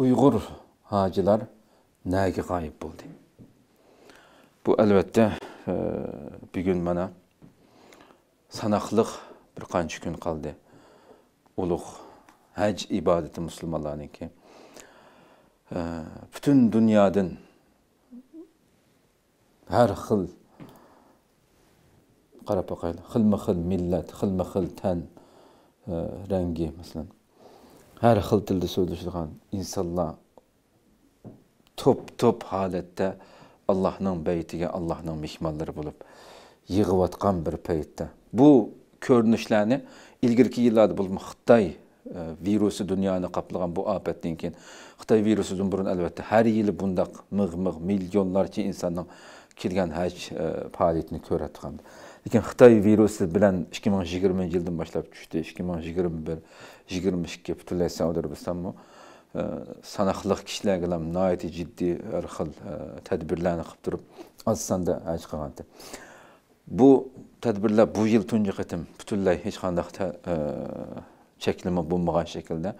uyg'ur hojilar nega g'oyib bo'ldi bu albatta e, bugun mana sanoqliq bir qancha kun qoldi ulug' haj ibodati musulmonlarniki e, butun dunyodan har xil qarab boqaylik xilma xil millat xilma xil tan e, rangi masalan har xil tilda so'zlashadigan insonlar to'p to'p holatda allohning baytiga allohning mehmonlari bo'lib yig'iyotgan bir paytda bu ko'rinishlarni ilgarki yillarda bu xitoy e, virusi dunyoni qoplagan bu ofatdan keyin xitoy virusidan burun albatta har yili bundaq mig' mig' millionlarcha insonning kelgan haj e, faoliyatini ko'rayotgandi lekin xitoy virusi bilan ikki ming yigirmanchi yildan boshlab tushdi ikki ming yigirma bir yigirma butunlay saudiya arabistoni sanoqli kishilarga ham nihoyatda jiddiy har xil e, tadbirlarni qilib turib oz sonda haj qilgan bu tadbirlar bu yil tunji qatim butunlay hech qanday e, cheklama bo'lmagan shaklda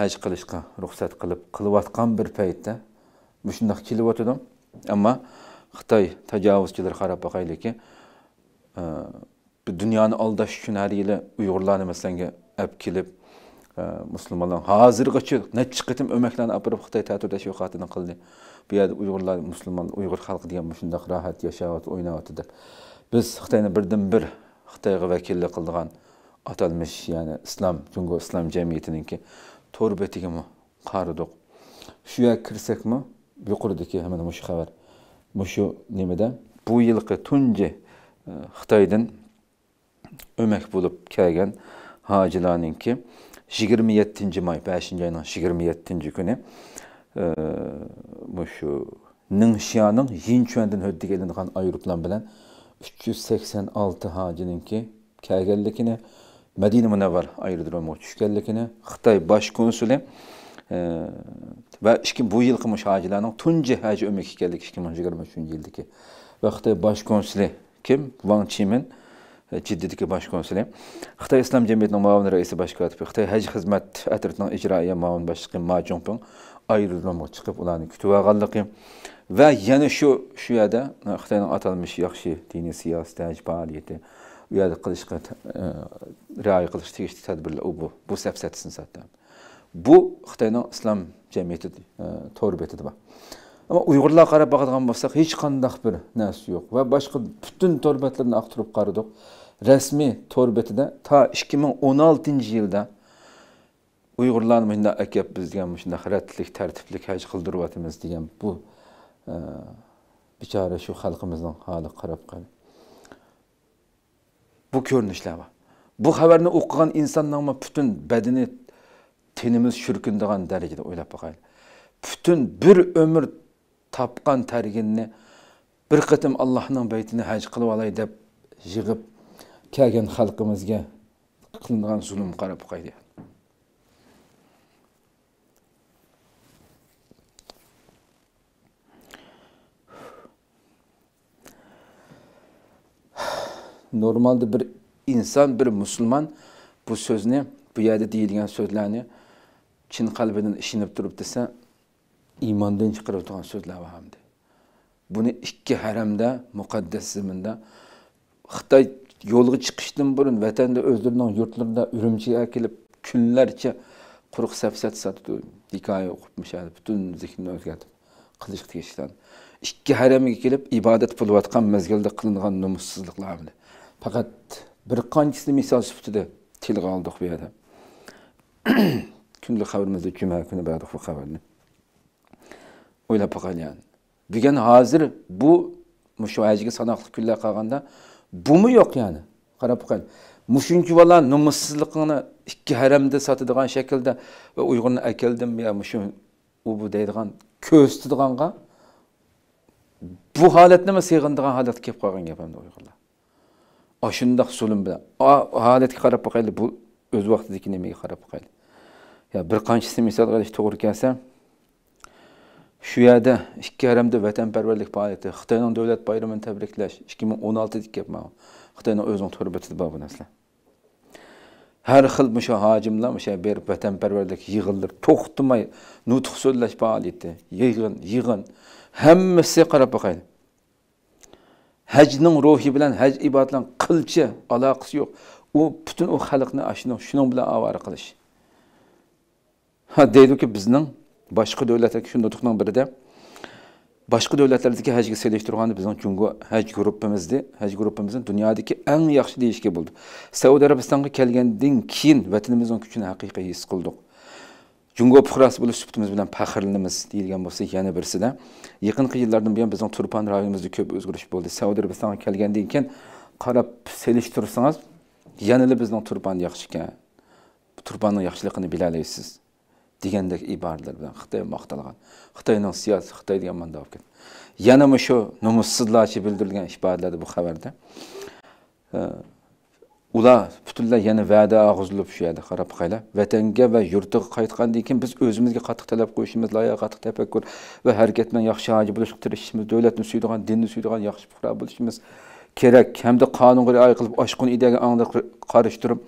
haj qilishga ruxsat qilib qilayotgan bir paytda shundoq kelayotgandim ammo xitoy tajovuzchilar qarab boqayliki dunyoni aldash uchun yili uyg'urlarni masalanga olib kelib musulmonlar hozirgacha necha qitim o'maklarni olib borib xitoy ta'tirlash yo'qotini qildi bu yerda uyg'urlar musulmon uyg'ur xalqi degan shundoq rohat yashayapti o'ynayapti deb biz xitoyni birdan bir xitoyga vakillik qildigan atalmish ya'ni islom jungo islom jamiyatiniki to'r betigami qaridiq shu yerga kirsakmi yuqoridagi mana shu xabar shu nimada bu yilgi tunji Xitoydan ömək bo'lib kelgan hojilarninki 27 may 5 ayının 27 günü bu şu Ningxia'nın Yinchuan'dan höddik elindiğin ayırıplan bilen 386 hacininki kelgenlikini Medine Münevver ayrıdırılma düşkenlikini Xitay baş konsülü e, ve işkin bu yıl kımış hacilerin tunci haci ömek kellik 2023 yıldaki ve Xitay baş konsülü Kim? Vang Qimin, e, ciddidəki baş konsuli. Xitay İslam Cəmiyyətinin müavin rəisi baş katibi, Xitay Həcc Xidmət Ətrətinin icraiyyə müavin başçısı Ma Jongping ayrılmağa çıxıb onları kütüb alğanlığı və yəni şu şu yerdə e, Xitayın atılmış yaxşı dini siyasət həcc fəaliyyəti u yerdə qilishqa e, riayə qilish tegishli tədbirlər bu bu səfsətisini satdı. Bu Xitayın İslam Cəmiyyəti e, torbetidir bax. Ama Uygurlar qarab bakadığan baksak hiç kandak bir nesi yok. Ve başka bütün torbetlerini aktırıp karıdık. Resmi torbeti de ta 2016 yılda Uygurlarni munda akab bizga munda xaratlik, tartiblik haj qildiryapmiz degan bu e, bechora shu xalqimizning holi qarab qani. Bu ko'rinishlar bor. Bu xabarni o'qigan insonning butun badani tenimiz shurkindigan darajada o'ylab qo'yaylik. bütün bir ömür тапқан тәргеніне бір қытым Аллахының бәйтіні хәж қылып алай деп жығып кәген халқымызге қылынған зұлым қарап қайды. Нормалды бір инсан, бір мұсылман бұл сөзіне, бұл әді дейілген сөзіліне, чин қалбінің ішініп тұрып десе, iymondan chiqarayotgan so'zlar hamdi buni ikki haramda muqaddas zaminda xitoy yo'lga chiqishdan burun vatanda o'zlarining yurtlarida urumchiga kelib kunlarcha quruq safsat sotdi hikoya o'qibmish butun zikrini o'zgartib qilish tegishdan ikki haramiga kelib ibodat bo'layotgan mezgilda qilingan nomussizliklar faqat bir qanchisini misol sifatida tilga oldik bu yerda kunlik xabarimizda juma kuni berdik bu xabarni o'ylab qilgan bugun hozir bu shu ajga sanoqli kunlar qolganda bumi yo'q ya'ni qarab qo'ying mushuncha bola nomussizligini ikki haramda sotadigan shaklda va uyg'urni akeldim yo shu u bu deydigan ko'rsatadiganqa bu holat nima sig'indigan holat kelib qolgan gap hamda uyg'urlar shundoq zulm bilan holatga qarab boqaylik bu o'z vaqtidagi nimaga qarab boqaylik yo bir qanchasi misol qilish to'g'ri kelsa Şu Şüyədə 2 hərəmdə vətənpərvərlik fəaliyyəti, Xitayının dövlət bayramını təbrikləş, 2016-cı yapmağı, Xitayının özünün törbətidi babı nəslə. Hər xil müşə hacimlə, müşə bir vətənpərvərlik yığılır, toxtumay, nutuq sözləş fəaliyyəti, yığın, yığın, həmməsi qarab baxayın. Həcnin ruhi bilen, hac ibadetlen, qılçı alaqısı yox. O, bütün o xalqını aşının, şunun bilən avarı qılış. Ha, deydi ki, biznin boshqa davlatlarga shu nutqning birida boshqa davlatlardagi hajga selishtirganda bizning jungo haj gruppamizni haj gruppamizni dunyodagi eng yaxshi deyishga bo'ldi Saudi arabistoniga kelgandan keyin vatanimizni kuchini haqiqiy his qildik jungo fuqarosi bo'lish sifatimiz bilan faxrlanamiz deyilgan bo'lsa yana birsida yıllardan bir buyon bizning turpan rayonimizda ko'p o'zgarish bo'ldi Saudi Arabistan'a kelgandan keyin qarab seyleştirirseniz yanada bizning turpan yaxshi Turpan'ın turpanning yaxshiligini siz. degandek iboralar bilan xitoy maqtalgan xitoyning siyosati xitoy degan manda olib ketdi yana mana shu nomussizlarchi bildirilgan iboralarda bu xabarda e, ular butunlay yana va'da og'izlib shu yerda qarab qayla vatanga va yurtiga qaytgandan keyin biz o'zimizga qattiq talab qo'yishimiz loyiq qattiq tafakkur va harakatman yaxshi hoji bo'lishga tirishishimiz davlatni suydigan dinni suydigan yaxshi fuqaro bo'lishimiz kerak hamda qonunga rioya qilib oshqun ideyaga qarshi turib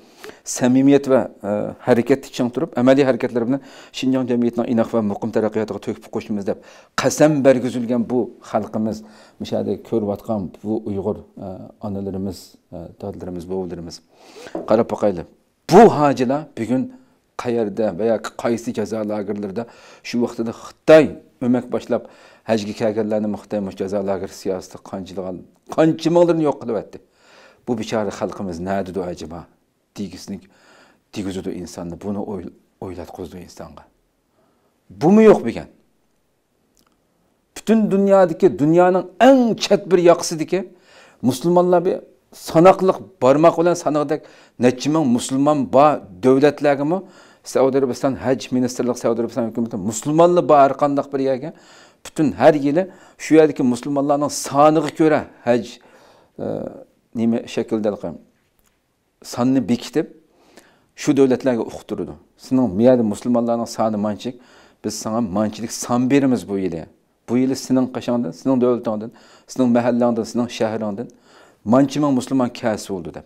samimiyat ve e, harakat chang turib amaliy harakatlar bilan shinjong jamiyatining inoq va muqim taraqqiyotiga to'kib qo'shimiz deb qasam bu, halkımız, xalqimiz mishada ko'rayotgan bu uyg'ur e, onalarimiz e, dodlarimiz bovalarimiz qarab boqaylik bu hojilar bugun qayerda va yoki qaysi jazo lagerlarida shu vaqtida xitoy o'mak boshlab hajga kelganlarni xitoy jazo lager siyosati qancha qancha minglarni yo'q qilyapti bu bechora halkımız nerede ajaba дегісін дегізуді инсанны бұны ой, ойлатқызды инсанға бұмы жоқ бекен бүтін дүниядікі дүнияның әң чәт бір яқысыдікі мұсылманлар бе санақлық бармақ білән санығдек нәчі мың мұсылман ба дәулетләгі мұ сауд арабистан хәж министрлік сауд арабистан үкіметі мұсылманлы ба әрқандақ бір яге бүтін әр елі шу елдегі мұсылманлардың санығы көре хәж ә, неме шәкілдәлгі sonini bekitib şu davlatlarga uqtirdi sening miyada musulmonlarning soni manchik biz sanga manchilik son beramiz bu yili bu yili sening qashangdan sening davlatingdan sening mahallangdan sening shahringdan manchiman Müslüman kasi oldu deb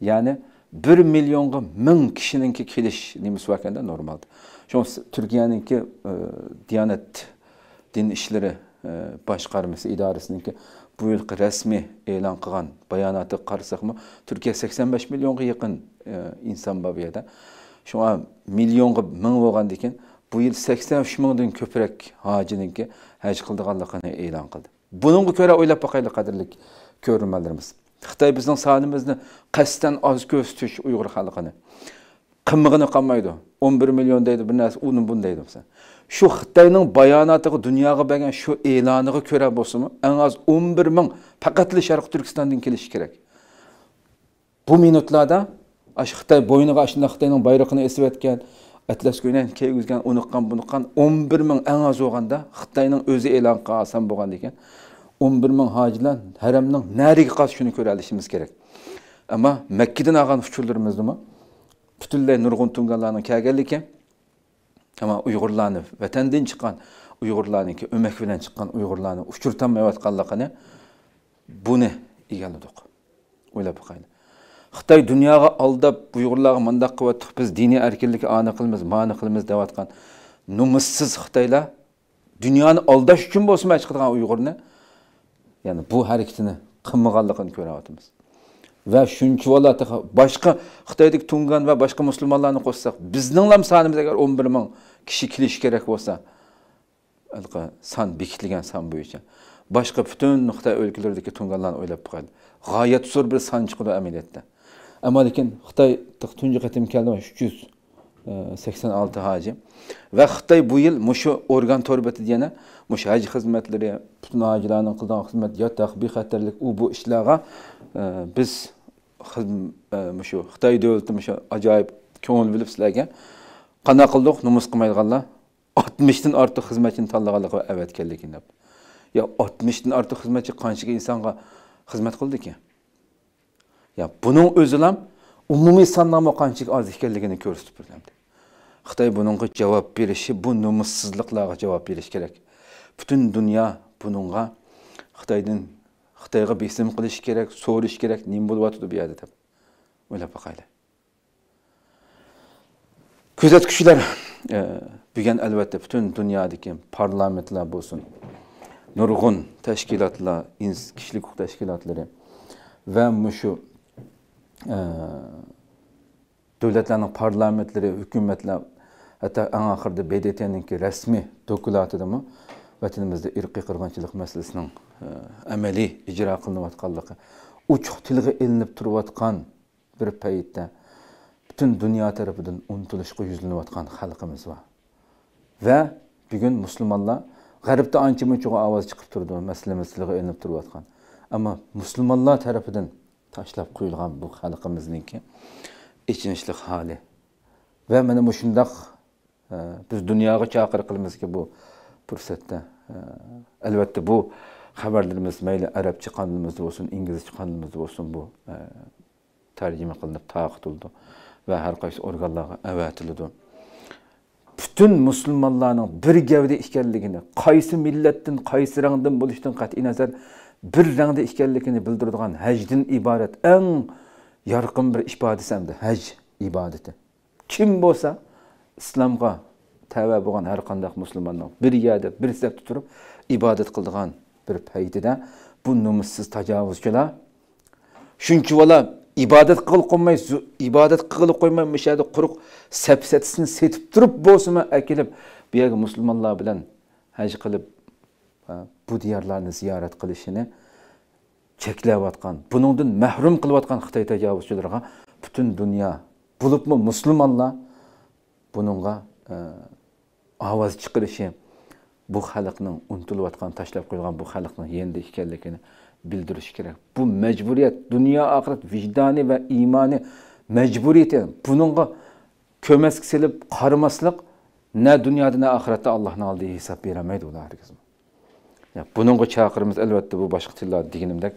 ya'ni bir millionga ming kishininki kelish nimasi bor ekanda normalda shu turkiyaninki e, diyonat din ishlari e, boshqarmasi idorasininki bu yilgi rasmiy e'lon qilgan bayonoti qarasakmi turkiya 85 millionga yaqin e, inson bor bu yerda shunga millionga ming bo'lgandan keyin bu yil 83 mingdan ko'proq hojiniki haj qildiganligini e'lon qildi bunga ko'ra o'ylab boqaylik qadrli ko'rinmalarimiz xitoy bizning sonimizni qasddan oz ko'rsatish uyg'ur xalqini qimig'ini qolmaydi 11 million deydi bir narsa uni bunday desa şu xitoyning bayonotiga dunyoga bergan shu e'loniga ko'ra bo'lsinmi eng oz o'n bir ming faqatli sharqi turkistondan kelishi kerak bu minutlarda shu xitoy bo'yniga shunday xitoyning bayrog'ini esayotgan atlas ko'ynan kiygizgan uniqqan buniqqan o'n bir ming eng oz bo'lganda xitoyning o'zi e'lon qilgan asam bo'lgan ekan o'n bir ming hojilar haramning nariga qarshi shuni Ama olishimiz kerak ammo mı? olgan uchurlarimizni butunlay nurg'un tunganlarni kelgan ama Uygurlarını, vatandin çıkan Uygurlarınki, ömek bilen çıkan Uygurlarını uçurtanmay atkallıkını bunu igelladık. Öyle bakayım. Xitay dünyaya aldap Uygurlarga mandak qıvattıq biz dini erkinlik anı qılmız, manı qılmız dep atqan numussuz Xitaylar dünyanı aldaş üçün bolsun məşq qılğan yani bu hərəkətini qılmığanlığını görəbatımız ve va shunchavala başka xitoylik tungan ve başka musulmonlarni qo'shsak bizning ham sonimiz agar o'n bir ming kishi kelishi kerak bo'lsa son bekitilgan son bo'yicha başka butun xitoy o'lkalaridagi tunganlarni o'ylab qo'yadi gayet zo'r bir son chiqadi amaliyotda ammo lekin xitoy tunji qatim keldi uch yuz sakson olti bu yil mushu organ torbati yana mushu haj xizmatlari butun hojilarni qilgan xizmat yo taxbiy xatarlik u bu ishlarga e, biz E, shu xitoy davlati shu ajoyib ko'ngil bilib sizlarga qanaqa qildik nomus qilmaydiganlar oltmishdan ortiq xizmatchini tanlaganlar va avatganligin deb yo oltmishdan ortiq xizmatchi qanchaga insonga xizmat qildiki yo buning o'zi ham umumiy sannoma qanchaga oz ekanligini ko'rsatib turdi xitoy bunga javob berishi bu nomussizliklarga javob berish kerak butun dunyo bunga xitoydan xitoyga besim qilish kerak so'rish kerak nima bo'lyotdi bu yerda deb o'ylab boqayli kuzatuvchilar e, bugun albatta butun dunyodagi parlamentlar bo'lsin nurg'un tashkilotlar kishilik huquq tashkilotlari va mushu e, davlatlarning parlamentlari hukumatlar hatto eng resmi bdtninki rasmiy dokladidami vatanimizda irqiy qirg'inchilik masalasining amaliy ijro qilinayotganligi uchuq tilga ilinib turayotgan bir paytda butun dunyo tarafidan untilishga yuzlanayotgan xalqimiz va va bugun musulmonlar g'arbda ancha muncha ovoz chiqib turdi masalamiz tilga ilinib turayotgan ammo musulmonlar tarafidan tashlab qo'yilgan bu xalqimizniki ichinishli holi va mana shundoq biz dunyoga chaqiriqimizki bu fursatda albatta bu хабарларымыз мейлі арабча қанымыз болсын инглизче қанымыз болсын бұл ә, тәржіме қылынып тақытылды вә әрқайсы органларға әуәтілді бүтін мұсылманларның бір гәуде екенлігіне қайсы милләттен қайсы раңдан болыштан қати назар бір раңда екенлігіне білдірдіған хәждін ибарат ең ярқын бір ипа десем хәж ибадаты кім болса исламға тәуә болған әрқандай мұсылманның бір яді бір сәтте тұрып ибадат қылдыған bir peytide bu numussuz tecavüzcüler. Çünkü valla ibadet kıl koymayı, ibadet kıl koymayı müşahede kuruk sepsetisini setip durup bozuma ekilip bir yere Müslümanlar bilen hac kılıp bu diyarlarını ziyaret kılışını çeklevatkan, bunun mehrum kılvatkan Xitay tecavüzcülerine bütün dünya bulup mu Müslümanlar bununla e, avaz çıkırışı, bu xalqning untilayotgan tashlab qo'yilgan bu xalqning yendi ekanligini bildirish kerak bu majburiyat dunyo oxirat vijdoni va iymoni majburiyat buningga ko'maski silib qaramaslik ne dunyoda na oxiratda allohni oldiga hisob berolmaydi ular hargiz buningga chaqirimiz albatta bu boshqa tillar deganimdek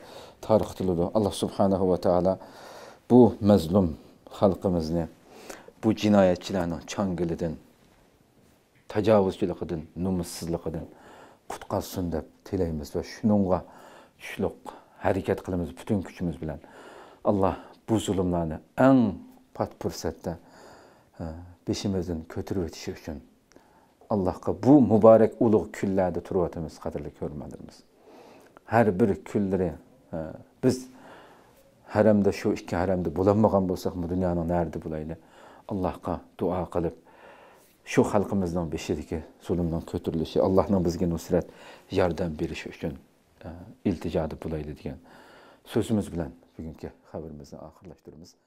tarix tilida alloh subhanahu va taolo bu mazlum xalqimizni bu jinoyatchilarning chongilidan tajovuzchilig'idan nomussizligidan qutqazsin deb tilaymiz ve shuningga tushliq hareket qilamiz bütün küçümüz bilen Allah bu zulmlarni en pat fursatda e, beshimizdan ko'tarib o'tishi uchun allohga bu muborak ulug' kunlarda turyotimiz qadrli ko'rmalarimiz har bir kunlari e, biz haramda shu ikki haramda bo'lolmagan bo'lsak bu dunyoni narida bo'laylik allohga duo qilib shu xalqimizni beshirigi zulmdan ko'tarilishi allohni bizga nusrat yordam berishi uchun e, iltijodi bo'laydi degan so'zimiz bilan bugungi xabarimizni oxirlashtiramiz